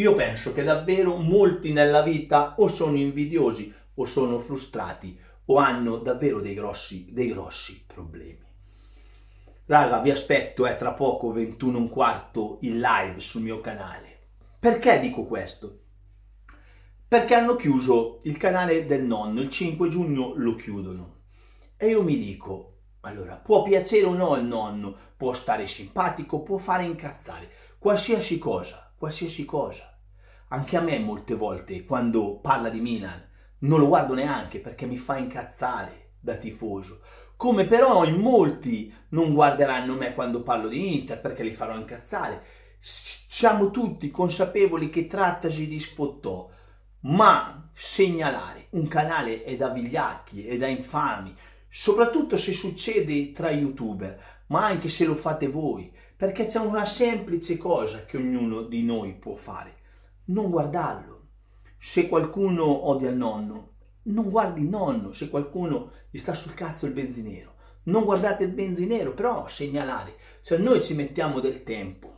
Io penso che davvero molti nella vita o sono invidiosi o sono frustrati o hanno davvero dei grossi, dei grossi problemi. Raga, vi aspetto, è eh, tra poco 21 un quarto in live sul mio canale. Perché dico questo? Perché hanno chiuso il canale del nonno, il 5 giugno lo chiudono. E io mi dico, allora, può piacere o no il nonno, può stare simpatico, può fare incazzare, qualsiasi cosa qualsiasi cosa. Anche a me molte volte quando parla di Milan non lo guardo neanche perché mi fa incazzare da tifoso. Come però in molti non guarderanno me quando parlo di Inter perché li farò incazzare. Siamo tutti consapevoli che trattasi di sfottò, ma segnalare un canale è da vigliacchi, è da infami, soprattutto se succede tra youtuber, ma anche se lo fate voi, perché c'è una semplice cosa che ognuno di noi può fare, non guardarlo. Se qualcuno odia il nonno, non guardi il nonno, se qualcuno gli sta sul cazzo il benzinero, non guardate il benzinero, però segnalare, cioè noi ci mettiamo del tempo,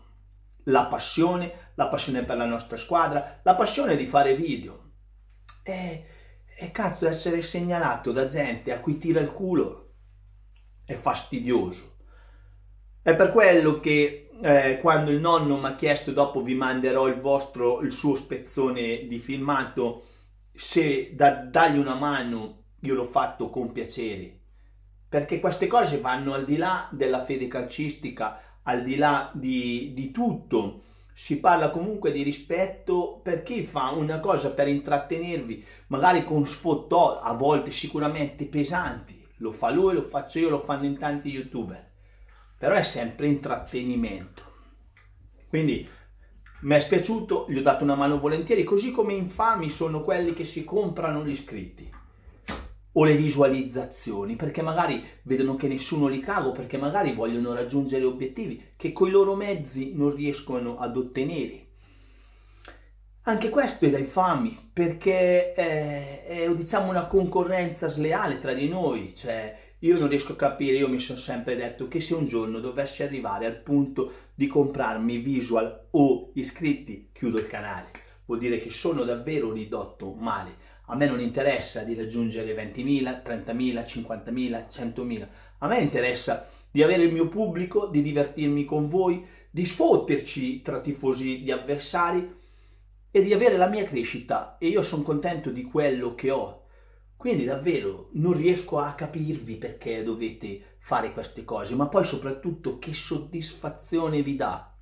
la passione, la passione per la nostra squadra, la passione di fare video. E eh, e cazzo, essere segnalato da gente a cui tira il culo è fastidioso. È per quello che eh, quando il nonno mi ha chiesto dopo vi manderò il vostro, il suo spezzone di filmato, se da, dargli una mano io l'ho fatto con piacere. Perché queste cose vanno al di là della fede calcistica, al di là di, di tutto si parla comunque di rispetto per chi fa una cosa per intrattenervi, magari con sfottò a volte sicuramente pesanti. Lo fa lui, lo faccio io, lo fanno in tanti youtuber. Però è sempre intrattenimento. Quindi mi è spiaciuto, gli ho dato una mano volentieri, così come infami sono quelli che si comprano gli iscritti o le visualizzazioni, perché magari vedono che nessuno li caga, o perché magari vogliono raggiungere obiettivi che coi loro mezzi non riescono ad ottenere. Anche questo è da infami, perché è, eh, è diciamo una concorrenza sleale tra di noi, cioè io non riesco a capire, io mi sono sempre detto che se un giorno dovessi arrivare al punto di comprarmi visual o iscritti, chiudo il canale vuol dire che sono davvero ridotto male. A me non interessa di raggiungere 20.000, 30.000, 50.000, 100.000. A me interessa di avere il mio pubblico, di divertirmi con voi, di sfotterci tra tifosi gli avversari e di avere la mia crescita e io sono contento di quello che ho. Quindi davvero non riesco a capirvi perché dovete fare queste cose, ma poi soprattutto che soddisfazione vi dà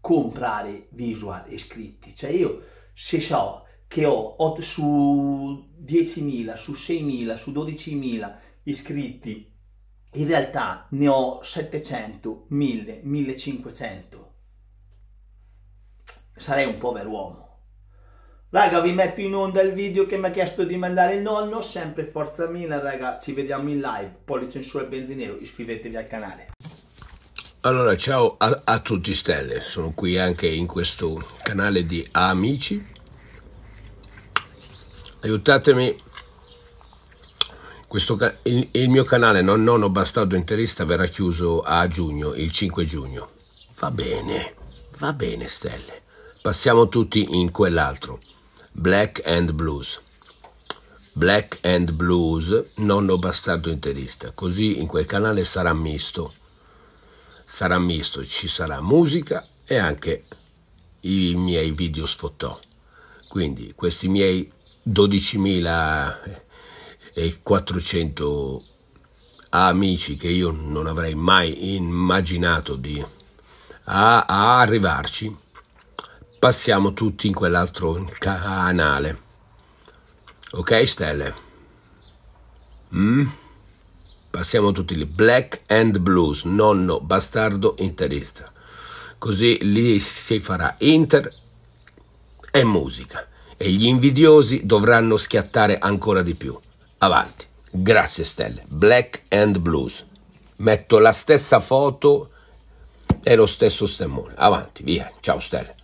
comprare visual e scritti. Cioè io se so che ho, ho su 10.000, su 6.000, su 12.000 iscritti, in realtà ne ho 700, 1000, 1500, sarei un povero uomo. Raga, vi metto in onda il video che mi ha chiesto di mandare il nonno, sempre Forza Mila, raga, ci vediamo in live, pollice in su e benzinero, iscrivetevi al canale. Allora, ciao a, a, tutti Stelle, sono qui anche in questo canale di Amici. Aiutatemi, questo, il, il, mio canale non nono bastardo interista verrà chiuso a giugno, il 5 giugno. Va bene, va bene Stelle. Passiamo tutti in quell'altro, Black and Blues. Black and Blues, nonno bastardo interista. Così in quel canale sarà misto sarà misto, ci sarà musica e anche i miei video sfottò. Quindi questi miei 12.400 amici che io non avrei mai immaginato di a, a arrivarci, passiamo tutti in quell'altro canale. Ok, stelle? Mm? Passiamo tutti lì. Black and Blues, nonno, bastardo, interista. Così lì si farà Inter e musica. E gli invidiosi dovranno schiattare ancora di più. Avanti. Grazie Stelle. Black and Blues. Metto la stessa foto e lo stesso stemmone. Avanti, via. Ciao Stelle.